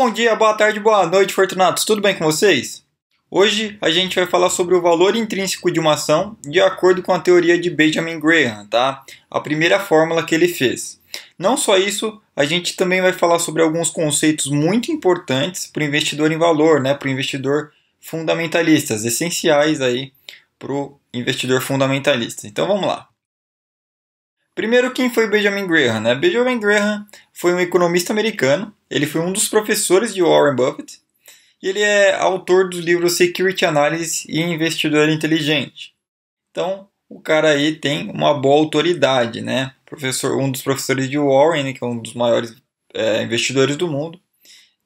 Bom dia, boa tarde, boa noite, Fortunatos. Tudo bem com vocês? Hoje a gente vai falar sobre o valor intrínseco de uma ação de acordo com a teoria de Benjamin Graham, tá? A primeira fórmula que ele fez. Não só isso, a gente também vai falar sobre alguns conceitos muito importantes para o investidor em valor, né? Para o investidor fundamentalista, essenciais aí para o investidor fundamentalista. Então vamos lá. Primeiro, quem foi Benjamin Graham? Né? Benjamin Graham foi um economista americano, ele foi um dos professores de Warren Buffett, e ele é autor dos livros Security Analysis e Investidor Inteligente. Então, o cara aí tem uma boa autoridade, né? Professor, um dos professores de Warren, né? que é um dos maiores é, investidores do mundo.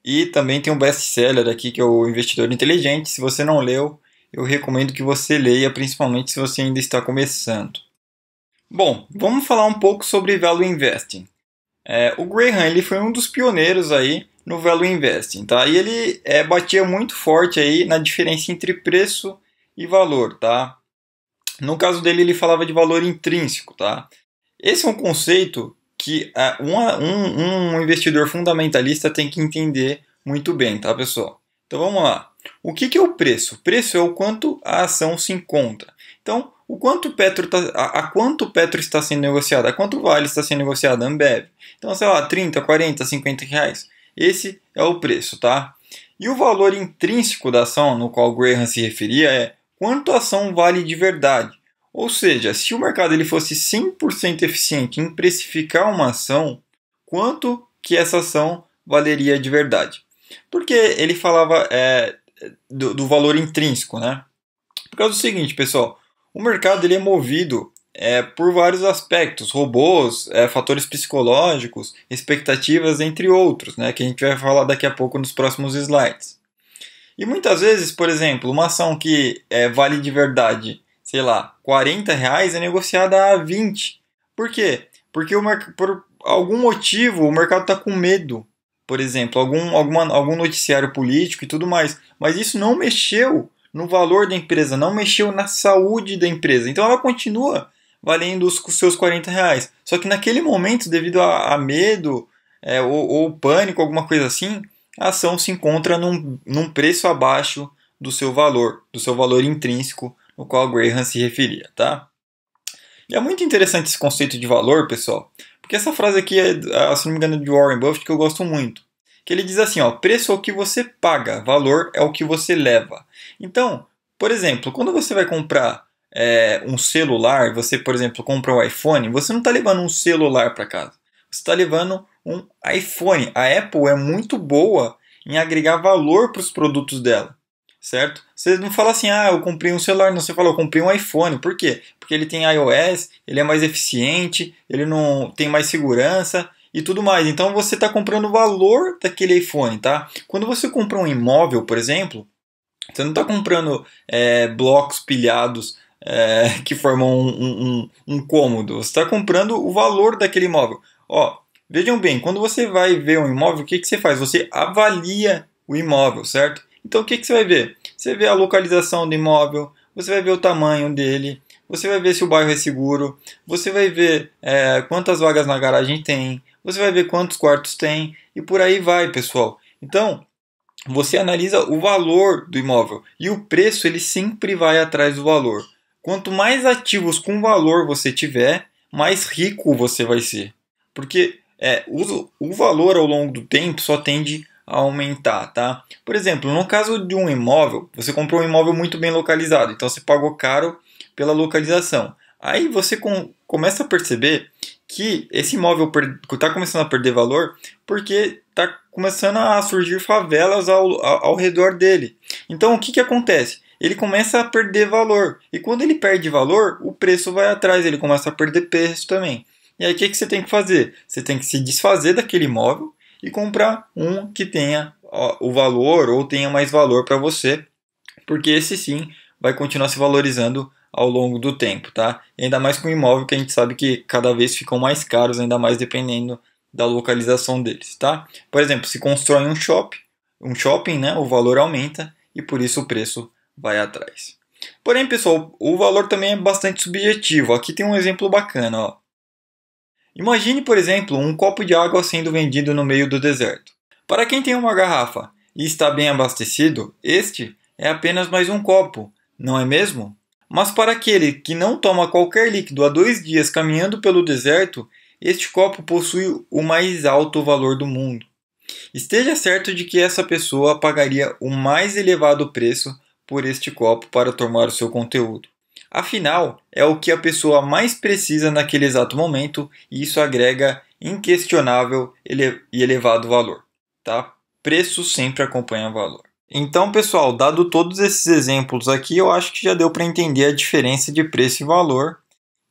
E também tem um best-seller aqui, que é o Investidor Inteligente. Se você não leu, eu recomendo que você leia, principalmente se você ainda está começando. Bom, vamos falar um pouco sobre Value Investing. É, o Graham ele foi um dos pioneiros aí no Value Investing, tá? E ele é, batia muito forte aí na diferença entre preço e valor, tá? No caso dele, ele falava de valor intrínseco, tá? Esse é um conceito que é, uma, um, um investidor fundamentalista tem que entender muito bem, tá, pessoal? Então vamos lá. O que, que é o preço? O preço é o quanto a ação se encontra. Então, o quanto Petro tá, a, a, quanto Petro está sendo negociado, a quanto Vale está sendo negociado, a Ambev. Então, sei lá, 30, 40, 50 reais. Esse é o preço, tá? E o valor intrínseco da ação, no qual Graham se referia, é quanto a ação vale de verdade. Ou seja, se o mercado ele fosse 100% eficiente em precificar uma ação, quanto que essa ação valeria de verdade? Porque ele falava é, do, do valor intrínseco, né? Por causa do seguinte, pessoal, o mercado ele é movido é, por vários aspectos, robôs, é, fatores psicológicos, expectativas, entre outros, né, que a gente vai falar daqui a pouco nos próximos slides. E muitas vezes, por exemplo, uma ação que é, vale de verdade, sei lá, 40 reais é negociada a 20. Por quê? Porque o por algum motivo o mercado está com medo, por exemplo, algum, alguma, algum noticiário político e tudo mais. Mas isso não mexeu no valor da empresa, não mexeu na saúde da empresa. Então ela continua valendo os seus 40 reais. Só que naquele momento, devido a, a medo é, ou, ou, pânico, alguma coisa assim, a ação se encontra num, num preço abaixo do seu valor, do seu valor intrínseco, no qual Graham se referia, tá? E é muito interessante esse conceito de valor, pessoal, porque essa frase aqui é, se não me engano, é de Warren Buffett, que eu gosto muito que ele diz assim, ó, preço é o que você paga, valor é o que você leva. Então, por exemplo, quando você vai comprar é, um celular, você, por exemplo, compra um iPhone, você não está levando um celular para casa, você está levando um iPhone. A Apple é muito boa em agregar valor para os produtos dela certo? Você não fala assim, ah, eu comprei um celular, não, você fala, eu comprei um iPhone, por quê? Porque ele tem iOS, ele é mais eficiente, ele não tem mais segurança, e tudo mais. Então você está comprando o valor daquele iPhone, tá? Quando você compra um imóvel, por exemplo, você não está comprando é, blocos pilhados é, que formam um, um, um cômodo. Você está comprando o valor daquele imóvel. Ó, vejam bem, quando você vai ver um imóvel, o que, que você faz? Você avalia o imóvel, certo? Então o que, que você vai ver? Você vê a localização do imóvel, você vai ver o tamanho dele, você vai ver se o bairro é seguro, você vai ver é, quantas vagas na garagem tem, você vai ver quantos quartos tem e por aí vai, pessoal. Então, você analisa o valor do imóvel e o preço ele sempre vai atrás do valor. Quanto mais ativos com valor você tiver, mais rico você vai ser. Porque é, o, o valor ao longo do tempo só tende a aumentar, tá? Por exemplo, no caso de um imóvel, você comprou um imóvel muito bem localizado, então você pagou caro pela localização. Aí você com, começa a perceber que esse imóvel está começando a perder valor porque está começando a surgir favelas ao, ao, ao redor dele. Então o que, que acontece? Ele começa a perder valor. E quando ele perde valor, o preço vai atrás, ele começa a perder preço também. E aí o que, que você tem que fazer? Você tem que se desfazer daquele imóvel e comprar um que tenha o valor ou tenha mais valor para você, porque esse sim vai continuar se valorizando ao longo do tempo, tá? E ainda mais com imóvel que a gente sabe que cada vez ficam mais caros, ainda mais dependendo da localização deles, tá? Por exemplo, se constrói um shopping, um shopping, né, o valor aumenta e por isso o preço vai atrás. Porém, pessoal, o valor também é bastante subjetivo. Aqui tem um exemplo bacana, ó. Imagine, por exemplo, um copo de água sendo vendido no meio do deserto. Para quem tem uma garrafa e está bem abastecido, este é apenas mais um copo, não é mesmo? Mas para aquele que não toma qualquer líquido há dois dias caminhando pelo deserto, este copo possui o mais alto valor do mundo. Esteja certo de que essa pessoa pagaria o mais elevado preço por este copo para tomar o seu conteúdo. Afinal, é o que a pessoa mais precisa naquele exato momento e isso agrega inquestionável e elevado valor. Tá? Preço sempre acompanha valor. Então, pessoal, dado todos esses exemplos aqui, eu acho que já deu para entender a diferença de preço e valor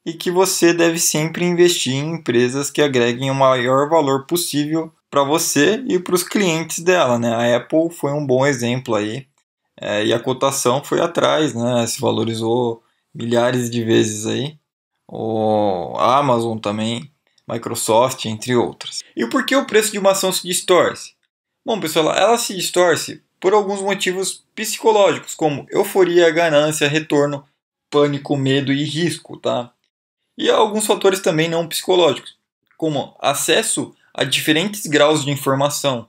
e que você deve sempre investir em empresas que agreguem o maior valor possível para você e para os clientes dela. Né? A Apple foi um bom exemplo aí é, e a cotação foi atrás, né? se valorizou milhares de vezes aí. O Amazon também, Microsoft, entre outras. E por que o preço de uma ação se distorce? Bom, pessoal, ela se distorce por alguns motivos psicológicos, como euforia, ganância, retorno, pânico, medo e risco, tá? E alguns fatores também não psicológicos, como acesso a diferentes graus de informação,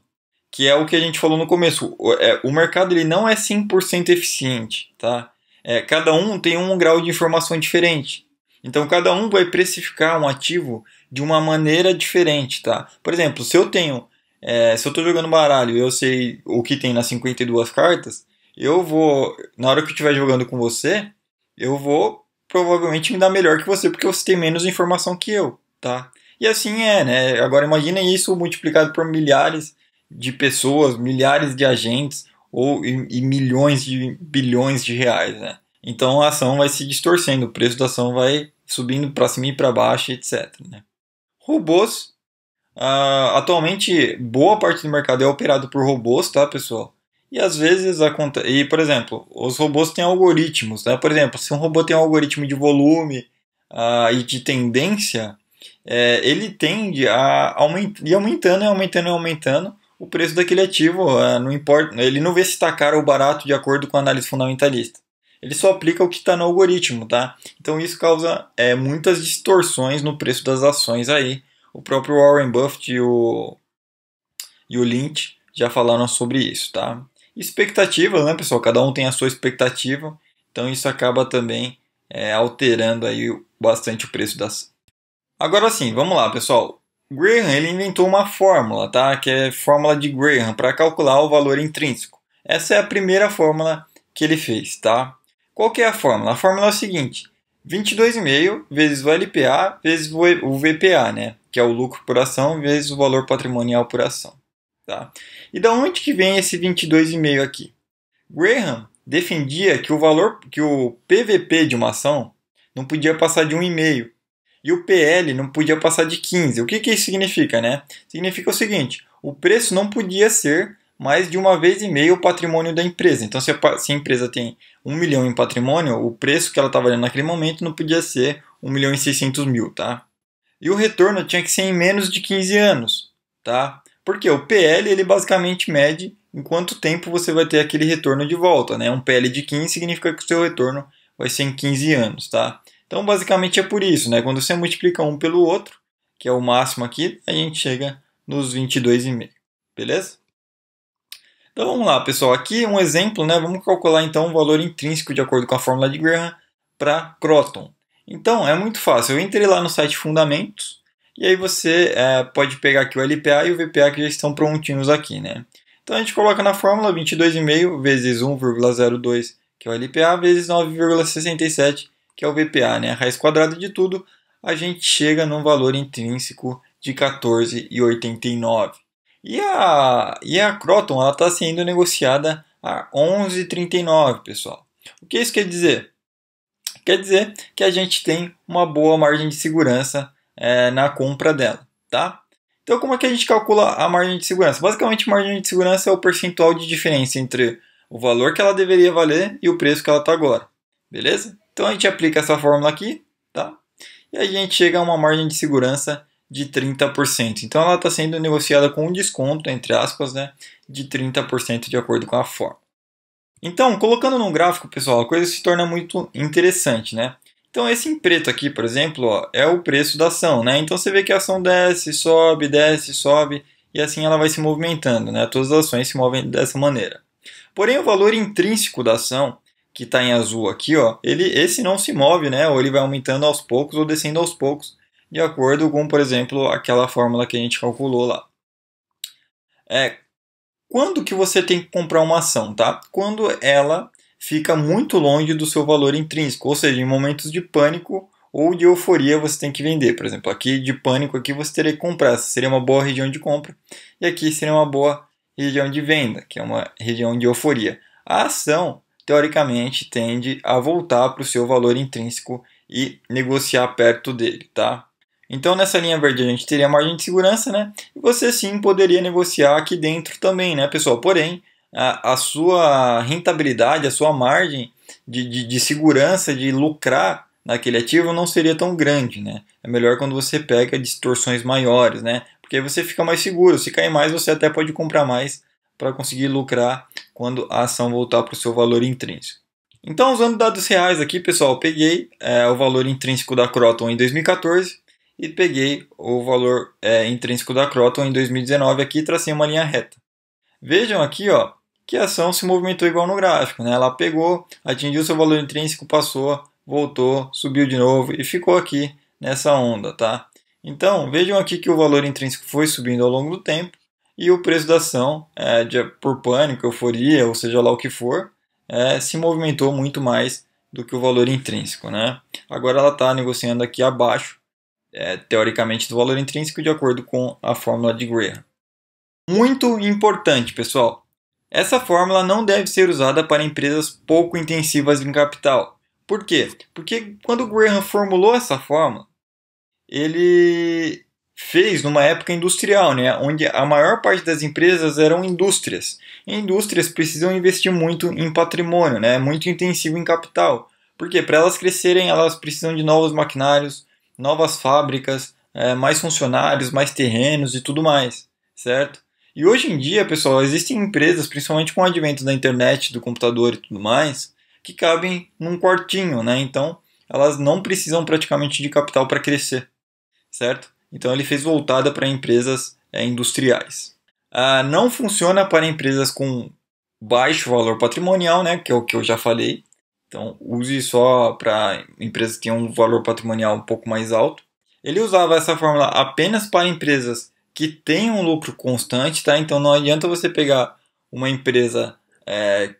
que é o que a gente falou no começo. O, é, o mercado ele não é 100% eficiente, tá? É, cada um tem um grau de informação diferente. Então cada um vai precificar um ativo de uma maneira diferente, tá? Por exemplo, se eu tenho é, se eu estou jogando baralho e eu sei o que tem nas 52 cartas, eu vou, na hora que eu estiver jogando com você, eu vou provavelmente me dar melhor que você, porque você tem menos informação que eu, tá? E assim é, né? Agora imagina isso multiplicado por milhares de pessoas, milhares de agentes ou e, e milhões de bilhões de reais, né? Então a ação vai se distorcendo, o preço da ação vai subindo para cima e para baixo, etc. Né? Robôs Uh, atualmente, boa parte do mercado é operado por robôs, tá, pessoal? E às vezes acontece. E, por exemplo, os robôs têm algoritmos, né? Por exemplo, se um robô tem um algoritmo de volume uh, e de tendência, é, ele tende a aument... ir aumentando e aumentando e aumentando o preço daquele ativo. Uh, não importa, ele não vê se está caro ou barato de acordo com a análise fundamentalista. Ele só aplica o que está no algoritmo, tá? Então isso causa é, muitas distorções no preço das ações aí o próprio Warren Buffett e o, e o Lynch já falaram sobre isso, tá? Expectativa, né, pessoal? Cada um tem a sua expectativa, então isso acaba também é, alterando aí bastante o preço das. Agora sim, vamos lá, pessoal. Graham ele inventou uma fórmula, tá? Que é fórmula de Graham para calcular o valor intrínseco. Essa é a primeira fórmula que ele fez, tá? Qual que é a fórmula? A fórmula é a seguinte: 22,5 vezes o LPA vezes o VPA, né? que é o lucro por ação, vezes o valor patrimonial por ação. Tá? E da onde que vem esse 22,5 aqui? Graham defendia que o valor que o PVP de uma ação não podia passar de 1,5 e o PL não podia passar de 15. O que, que isso significa, né? Significa o seguinte: o preço não podia ser mais de uma vez e meia o patrimônio da empresa. Então, se a, se a empresa tem 1 milhão em patrimônio, o preço que ela está valendo naquele momento não podia ser 1 milhão e 600 mil, tá? E o retorno tinha que ser em menos de 15 anos, tá? Porque o PL ele basicamente mede em quanto tempo você vai ter aquele retorno de volta, né? Um PL de 15 significa que o seu retorno vai ser em 15 anos, tá? Então, basicamente é por isso, né? Quando você multiplica um pelo outro, que é o máximo aqui, a gente chega nos 22,5, beleza? Então, vamos lá, pessoal. Aqui um exemplo, né? Vamos calcular, então, o valor intrínseco de acordo com a fórmula de Graham para Croton. Então, é muito fácil. Eu entrei lá no site Fundamentos e aí você é, pode pegar aqui o LPA e o VPA que já estão prontinhos aqui, né? Então a gente coloca na fórmula 22,5 vezes 1,02, que é o LPA, vezes 9,67, que é o VPA, né? A raiz quadrada de tudo, a gente chega num valor intrínseco de 14,89. E a, e a Croton está sendo negociada a 11,39, pessoal. O que isso quer dizer? Quer dizer que a gente tem uma boa margem de segurança é, na compra dela, tá? Então, como é que a gente calcula a margem de segurança? Basicamente, margem de segurança é o percentual de diferença entre o valor que ela deveria valer e o preço que ela está agora, beleza? Então, a gente aplica essa fórmula aqui, tá? E a gente chega a uma margem de segurança de 30%. Então, ela está sendo negociada com um desconto, entre aspas, né, de 30% de acordo com a fórmula. Então, colocando num gráfico, pessoal, a coisa se torna muito interessante, né? Então, esse em preto aqui, por exemplo, ó, é o preço da ação, né? Então, você vê que a ação desce, sobe, desce, sobe, e assim ela vai se movimentando, né? Todas as ações se movem dessa maneira. Porém, o valor intrínseco da ação, que está em azul aqui, ó, ele, esse não se move, né? Ou ele vai aumentando aos poucos ou descendo aos poucos, de acordo com, por exemplo, aquela fórmula que a gente calculou lá. É, quando que você tem que comprar uma ação, tá? Quando ela fica muito longe do seu valor intrínseco, ou seja, em momentos de pânico ou de euforia você tem que vender. Por exemplo, aqui de pânico aqui você teria que comprar, Essa seria uma boa região de compra, e aqui seria uma boa região de venda, que é uma região de euforia. A ação, teoricamente, tende a voltar para o seu valor intrínseco e negociar perto dele, tá? Então nessa linha verde a gente teria margem de segurança, né? E você sim poderia negociar aqui dentro também, né, pessoal? Porém, a, a sua rentabilidade, a sua margem de, de, de segurança, de lucrar naquele ativo não seria tão grande, né? É melhor quando você pega distorções maiores, né? Porque aí você fica mais seguro. Se cair mais, você até pode comprar mais para conseguir lucrar quando a ação voltar para o seu valor intrínseco. Então, usando dados reais aqui, pessoal, peguei é, o valor intrínseco da Croton em 2014 e peguei o valor é, intrínseco da Croton em 2019 aqui e tracei uma linha reta. Vejam aqui ó, que a ação se movimentou igual no gráfico. Né? Ela pegou, atingiu seu valor intrínseco, passou, voltou, subiu de novo e ficou aqui nessa onda. Tá? Então vejam aqui que o valor intrínseco foi subindo ao longo do tempo e o preço da ação, é, de, por pânico, euforia, ou seja lá o que for, é, se movimentou muito mais do que o valor intrínseco. Né? Agora ela está negociando aqui abaixo é, teoricamente, do valor intrínseco de acordo com a fórmula de Graham. Muito importante, pessoal! Essa fórmula não deve ser usada para empresas pouco intensivas em capital. Por quê? Porque quando Graham formulou essa fórmula, ele fez numa época industrial, né, onde a maior parte das empresas eram indústrias. E indústrias precisam investir muito em patrimônio, né, muito intensivo em capital, porque para elas crescerem elas precisam de novos maquinários, novas fábricas, é, mais funcionários, mais terrenos e tudo mais, certo? E hoje em dia, pessoal, existem empresas, principalmente com o advento da internet, do computador e tudo mais, que cabem num quartinho, né? Então, elas não precisam praticamente de capital para crescer, certo? Então, ele fez voltada para empresas é, industriais. Ah, não funciona para empresas com baixo valor patrimonial, né? Que é o que eu já falei, então, use só para empresas que têm um valor patrimonial um pouco mais alto. Ele usava essa fórmula apenas para empresas que têm um lucro constante, tá? Então, não adianta você pegar uma empresa é,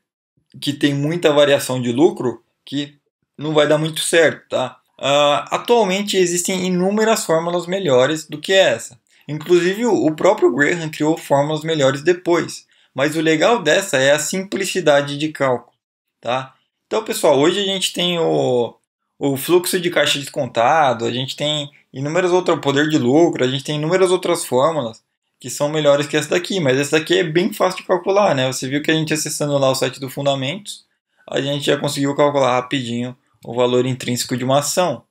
que tem muita variação de lucro que não vai dar muito certo, tá? Uh, atualmente existem inúmeras fórmulas melhores do que essa. Inclusive, o próprio Graham criou fórmulas melhores depois. Mas o legal dessa é a simplicidade de cálculo, tá? Então, pessoal, hoje a gente tem o, o fluxo de caixa descontado, a gente tem inúmeras outras, poder de lucro, a gente tem inúmeras outras fórmulas que são melhores que essa daqui, mas essa daqui é bem fácil de calcular, né? Você viu que a gente acessando lá o site do Fundamentos, a gente já conseguiu calcular rapidinho o valor intrínseco de uma ação.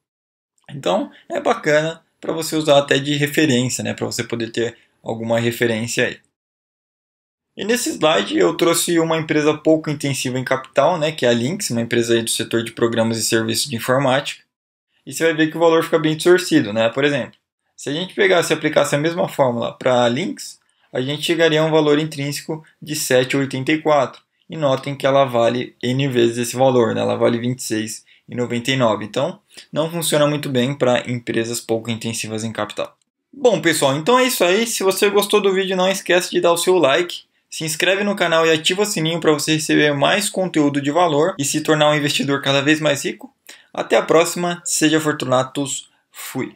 Então, é bacana para você usar até de referência, né? Para você poder ter alguma referência aí. E nesse slide eu trouxe uma empresa pouco intensiva em capital, né, que é a Lynx, uma empresa do setor de programas e serviços de informática. E você vai ver que o valor fica bem distorcido, né? Por exemplo, se a gente pegasse e aplicasse a mesma fórmula para a Lynx, a gente chegaria a um valor intrínseco de 7,84. E notem que ela vale N vezes esse valor, né? ela vale 26,99. Então, não funciona muito bem para empresas pouco intensivas em capital. Bom, pessoal, então é isso aí. Se você gostou do vídeo, não esquece de dar o seu like se inscreve no canal e ativa o sininho para você receber mais conteúdo de valor e se tornar um investidor cada vez mais rico. Até a próxima, seja fortunatos, fui!